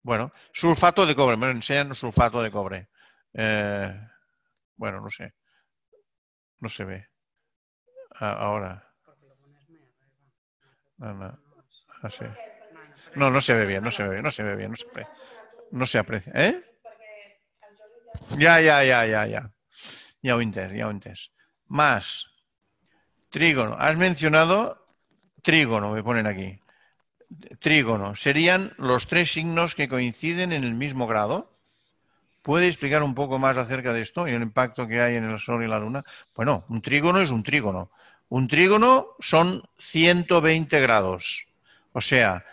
Bueno, sulfato de cobre, me lo enseñan sulfato de cobre. Eh, bueno, no sé. No se ve. ahora. Ah, no, no. se ve bien, no se ve bien, no se ve bien, no se, aprecia. ¿eh? Ya, ya, ya, ya, ya. Ya antes ya winter. Más. Trígono. Has mencionado trígono, me ponen aquí. Trígono. ¿Serían los tres signos que coinciden en el mismo grado? ¿Puede explicar un poco más acerca de esto y el impacto que hay en el Sol y la Luna? Bueno, un trígono es un trígono. Un trígono son 120 grados. O sea,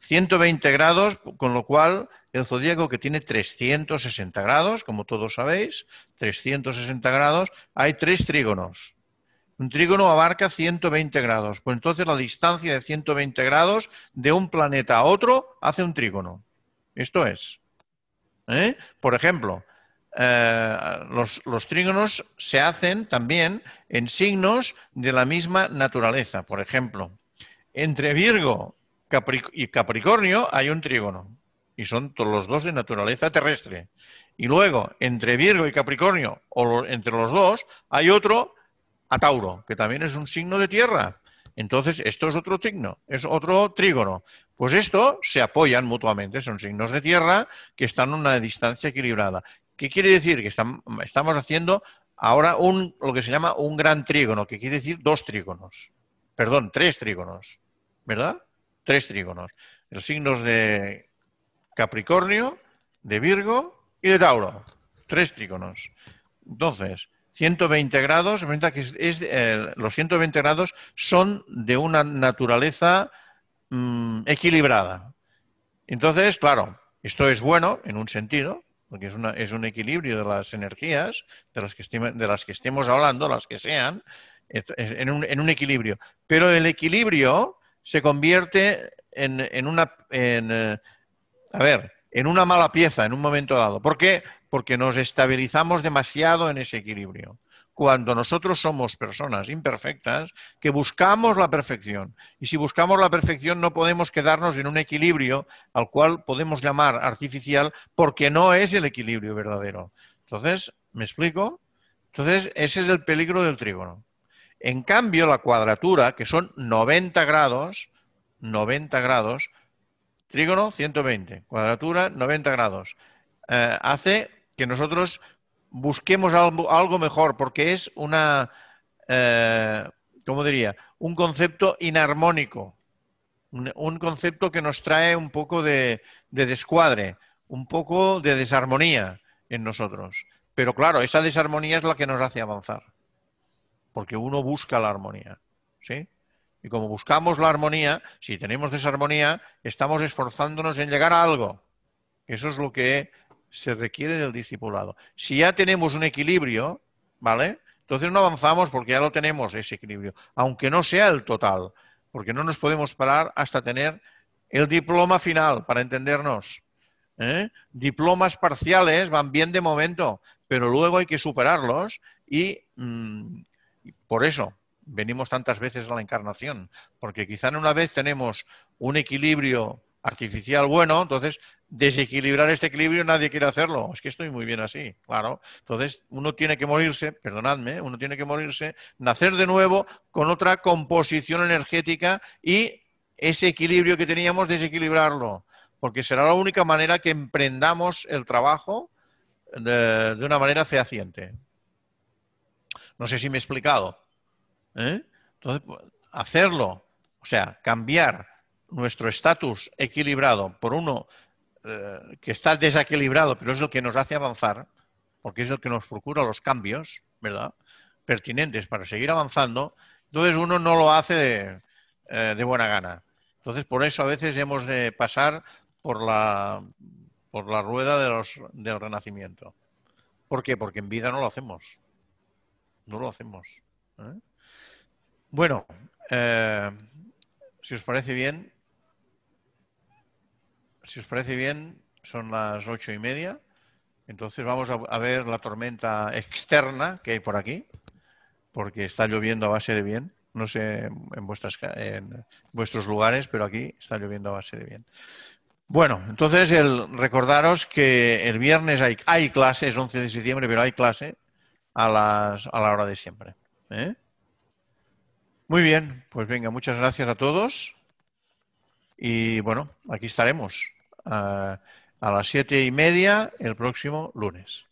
120 grados, con lo cual el zodíaco que tiene 360 grados, como todos sabéis, 360 grados, hay tres trígonos. Un trígono abarca 120 grados. Pues entonces la distancia de 120 grados de un planeta a otro hace un trígono. Esto es. ¿eh? Por ejemplo, eh, los, trígonos se hacen también en signos de la misma naturaleza. Por ejemplo, entre Virgo y Capricornio hay un trígono y son los dos de naturaleza terrestre. Y luego, entre Virgo y Capricornio, o entre los dos, hay otro a Tauro, que también es un signo de tierra. Entonces, esto es otro signo, es otro trígono. Pues esto se apoyan mutuamente, son signos de tierra que están a una distancia equilibrada. ¿Qué quiere decir? Que estamos haciendo ahora un, lo que se llama un gran trígono, que quiere decir dos trígonos. Perdón, tres trígonos, ¿verdad? Tres trígonos. Los signos de Capricornio, de Virgo y de Tauro. Tres trígonos. Entonces, 120 grados, es, es eh, los 120 grados son de una naturaleza Mm, equilibrada. Entonces, claro, esto es bueno en un sentido, porque es, una, un equilibrio de las energías, de las que, de las que estemos hablando, las que sean, en un, equilibrio. Pero el equilibrio se convierte en, una... Eh, a ver, en una mala pieza en un momento dado. ¿Por qué? Porque nos estabilizamos demasiado en ese equilibrio cuando nosotros somos personas imperfectas que buscamos la perfección. Y si buscamos la perfección no podemos quedarnos en un equilibrio al cual podemos llamar artificial porque no es el equilibrio verdadero. Entonces, ¿me explico? Entonces, ese es el peligro del trígono. En cambio, la cuadratura, que son 90 grados, 90 grados, trígono 120, cuadratura 90 grados, eh, hace que nosotros busquemos algo, mejor, porque es una, eh, ¿cómo diría? Un concepto inarmónico, un, concepto que nos trae un poco de, de descuadre, un poco de desarmonía en nosotros. Pero claro, esa desarmonía es la que nos hace avanzar, porque uno busca la armonía, ¿sí? Y como buscamos la armonía, si tenemos desarmonía, estamos esforzándonos en llegar a algo. Eso es lo que se requiere del discipulado. Si ya tenemos un equilibrio, ¿vale? Entonces no avanzamos porque ya lo tenemos ese equilibrio, aunque no sea el total, porque no nos podemos parar hasta tener el diploma final, para entendernos. ¿eh? Diplomas parciales van bien de momento, pero luego hay que superarlos y mm, por eso venimos tantas veces a la encarnación, porque quizá en una vez tenemos un equilibrio artificial bueno, entonces desequilibrar este equilibrio nadie quiere hacerlo. Es que estoy muy bien así, claro. Entonces, uno tiene que morirse, perdonadme, uno tiene que morirse, nacer de nuevo con otra composición energética y ese equilibrio que teníamos, desequilibrarlo. Porque será la única manera que emprendamos el trabajo eh, de, una manera fehaciente. No sé si me he explicado. ¿eh? Entonces, pues, hacerlo, o sea, cambiar nuestro estatus equilibrado por uno eh, que está desequilibrado, pero es lo que nos hace avanzar, porque es lo que nos procura los cambios, ¿verdad? Pertinentes para seguir avanzando, entonces uno no lo hace eh, de, buena gana. Entonces, por eso a veces hemos de pasar por la, por la rueda de los, del renacimiento. ¿Por qué? Porque en vida no lo hacemos. No lo hacemos. ¿eh? Bueno, si os parece bien, si os parece bien, son las ocho y media. Entonces vamos a ver la tormenta externa que hay por aquí, porque está lloviendo a base de bien. No sé en, vuestras, en vuestros lugares, pero aquí está lloviendo a base de bien. Bueno, entonces el, recordaros que el viernes hay, hay clase, es 11 de septiembre, pero hay clase a, a la hora de siempre. ¿eh? Muy bien, pues venga, muchas gracias a todos. Y bueno, aquí estaremos eh, a las siete y media el próximo lunes.